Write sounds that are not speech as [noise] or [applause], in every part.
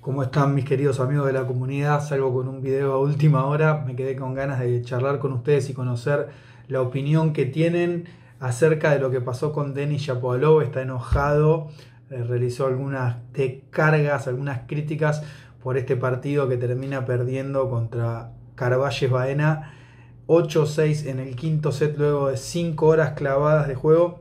¿Cómo están mis queridos amigos de la comunidad? Salgo con un video a última hora. Me quedé con ganas de charlar con ustedes y conocer la opinión que tienen acerca de lo que pasó con Denis Shapovalov. Está enojado, eh, realizó algunas descargas algunas críticas por este partido que termina perdiendo contra Carvalles Baena 8-6 en el quinto set luego de 5 horas clavadas de juego.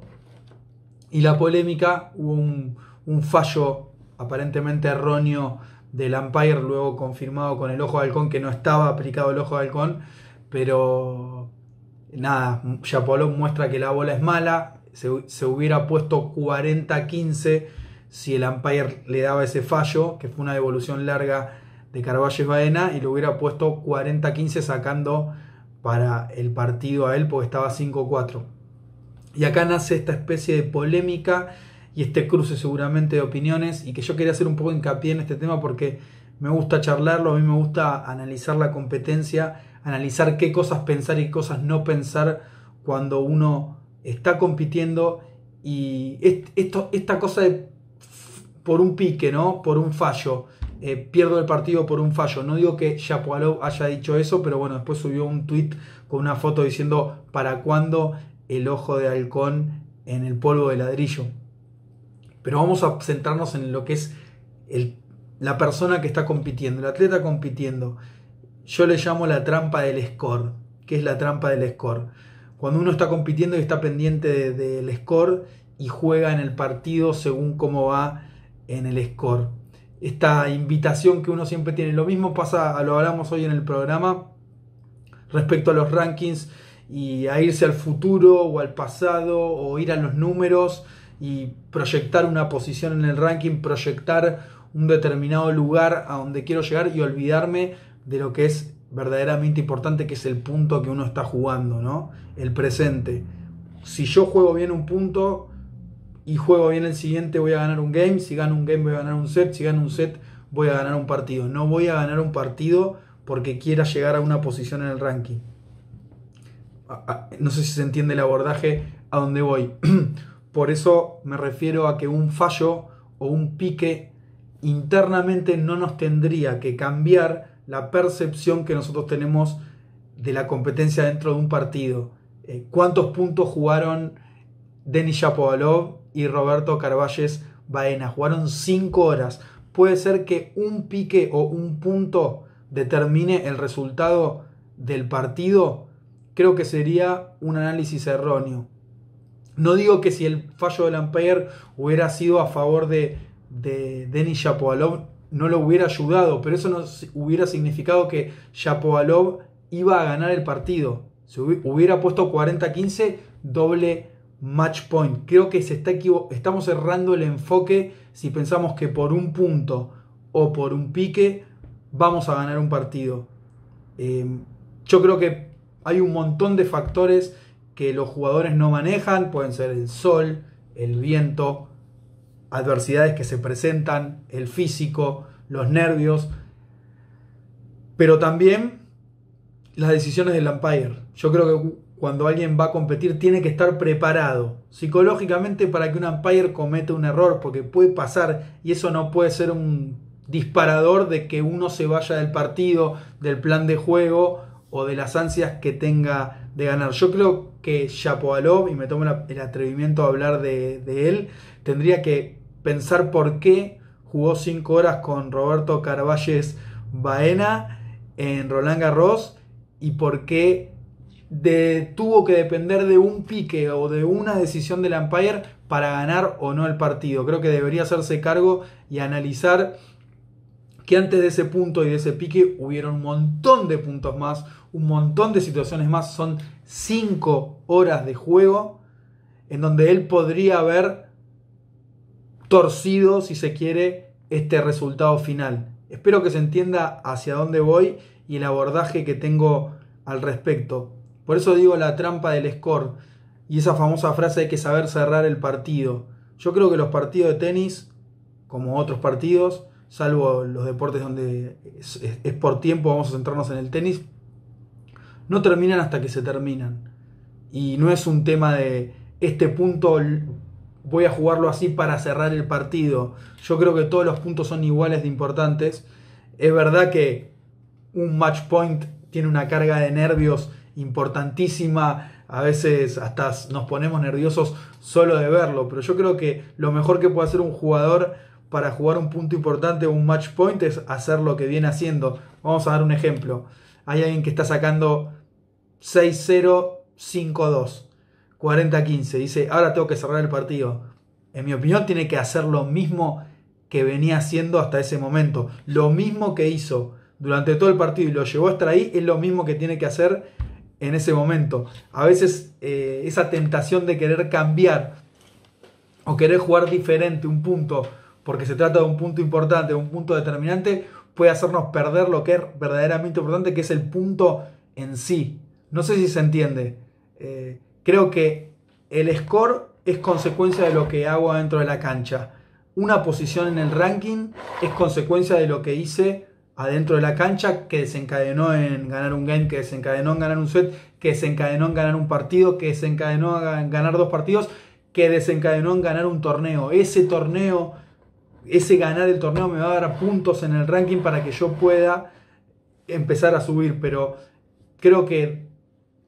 Y la polémica, hubo un fallo aparentemente erróneo del umpire, luego confirmado con el ojo de halcón que no estaba aplicado el ojo de halcón, pero nada, Chapolón muestra que la bola es mala, se, hubiera puesto 40-15 si el umpire le daba ese fallo, que fue una devolución larga de y Baena, y lo hubiera puesto 40-15 sacando para el partido a él porque estaba 5-4. Y acá nace esta especie de polémica y este cruce seguramente de opiniones y que yo quería hacer un poco hincapié en este tema porque me gusta charlarlo, a mí me gusta analizar la competencia, analizar qué cosas pensar y qué cosas no pensar cuando uno está compitiendo y esto, esta cosa de por un pique, ¿no? Por un fallo. Eh, pierdo el partido por un fallo. No digo que Shapovalov haya dicho eso, pero bueno, después subió un tweet con una foto diciendo para cuándo el ojo de halcón en el polvo de ladrillo. Pero vamos a centrarnos en lo que es la persona que está compitiendo, el atleta compitiendo. Yo le llamo la trampa del score. ¿Qué es la trampa del score? Cuando uno está compitiendo y está pendiente del score y juega en el partido según cómo va en el score. Esta invitación que uno siempre tiene. Lo mismo pasa, lo hablamos hoy en el programa, respecto a los rankings y a irse al futuro o al pasado o ir a los números y proyectar una posición en el ranking, proyectar un determinado lugar a donde quiero llegar y olvidarme de lo que es verdaderamente importante, que es el punto que uno está jugando, ¿no? El presente. Si yo juego bien un punto y juego bien el siguiente, voy a ganar un game. Si gano un game, voy a ganar un set. Si gano un set, voy a ganar un partido. No voy a ganar un partido porque quiera llegar a una posición en el ranking. No sé si se entiende el abordaje a dónde voy. [clears throat] Por eso me refiero a que un fallo o un pique internamente no nos tendría que cambiar la percepción que nosotros tenemos de la competencia dentro de un partido. Eh, ¿Cuántos puntos jugaron Denis Shapovalov y Roberto Carvalles Baena? Jugaron 5 horas. Puede ser que un pique o un punto determine el resultado del partido. Creo que sería un análisis erróneo. No digo que si el fallo del Ampere hubiera sido a favor de, Denis Shapovalov, no lo hubiera ayudado, pero eso no hubiera significado que Shapovalov iba a ganar el partido. Si hubiera puesto 40-15, doble match point. Creo que se está estamos errando el enfoque si pensamos que por un punto o por un pique vamos a ganar un partido. Em, yo creo que hay un montón de factores que los jugadores no manejan, pueden ser el sol, el viento, adversidades que se presentan, el físico, los nervios, pero también las decisiones del umpire. Yo creo que cuando alguien va a competir tiene que estar preparado psicológicamente para que un umpire cometa un error, porque puede pasar y eso no puede ser un disparador de que uno se vaya del partido, del plan de juego o de las ansias que tenga de ganar. Yo creo que Shapovalov, y me tomo el atrevimiento a hablar de, él, tendría que pensar por qué jugó 5 horas con Roberto Carvalles Baena en Roland Garros y por qué tuvo que depender de un pique o de una decisión del umpire para ganar o no el partido. Creo que debería hacerse cargo y analizar que antes de ese punto y de ese pique hubieron un montón de puntos más, un montón de situaciones más. Son 5 horas de juego en donde él podría haber torcido, si se quiere, este resultado final. Espero que se entienda hacia dónde voy y el abordaje que tengo al respecto. Por eso digo la trampa del score y esa famosa frase de que saber cerrar el partido. Yo creo que los partidos de tenis, como otros partidos, salvo los deportes donde es, por tiempo, vamos a centrarnos en el tenis, no terminan hasta que se terminan. Y no es un tema de este punto voy a jugarlo así para cerrar el partido. Yo creo que todos los puntos son iguales de importantes. Es verdad que un match point tiene una carga de nervios importantísima. A veces hasta nos ponemos nerviosos solo de verlo. Pero yo creo que lo mejor que puede hacer un jugador para jugar un punto importante o un match point es hacer lo que viene haciendo. Vamos a dar un ejemplo. Hay alguien que está sacando 6-0, 5-2, 40-15. Dice, ahora tengo que cerrar el partido. En mi opinión, tiene que hacer lo mismo que venía haciendo hasta ese momento. Lo mismo que hizo durante todo el partido y lo llevó hasta ahí es lo mismo que tiene que hacer en ese momento. A veces eh, esa tentación de querer cambiar o querer jugar diferente un punto porque se trata de un punto importante, un punto determinante, puede hacernos perder lo que es verdaderamente importante, que es el punto en sí. No sé si se entiende. Eh, creo que el score es consecuencia de lo que hago adentro de la cancha. Una posición en el ranking es consecuencia de lo que hice adentro de la cancha, que desencadenó en ganar un game, que desencadenó en ganar un set, que desencadenó en ganar un partido, que desencadenó en ganar dos partidos, que desencadenó en ganar un torneo. Ese torneo ese ganar el torneo me va a dar puntos en el ranking para que yo pueda empezar a subir, pero creo que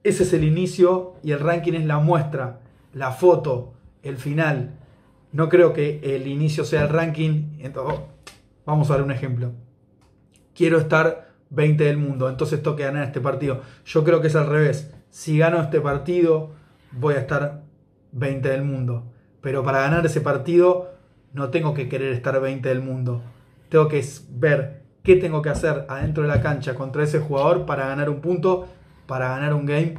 ese es el inicio y el ranking es la muestra, la foto, el final. No creo que el inicio sea el ranking. Entonces, vamos a dar un ejemplo. Quiero estar 20 del mundo, entonces toque que ganar este partido. Yo creo que es al revés. Si gano este partido, voy a estar 20 del mundo. Pero para ganar ese partido no tengo que querer estar 20 del mundo. Tengo que ver qué tengo que hacer adentro de la cancha contra ese jugador para ganar un punto, para ganar un game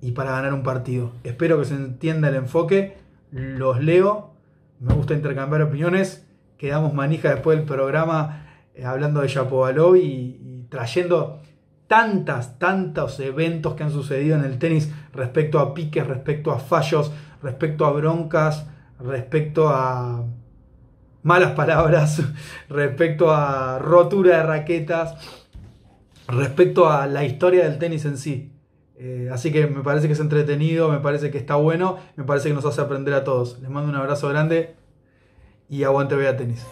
y para ganar un partido. Espero que se entienda el enfoque. Los leo. Me gusta intercambiar opiniones. Quedamos manija después del programa eh, hablando de Chapovalov y, y trayendo tantas, tantos eventos que han sucedido en el tenis respecto a piques, respecto a fallos, respecto a broncas, respecto a malas palabras [laughs] respecto a rotura de raquetas, respecto a la historia del tenis en sí. Eh, así que me parece que es entretenido, me parece que está bueno, me parece que nos hace aprender a todos. Les mando un abrazo grande y aguante vea tenis.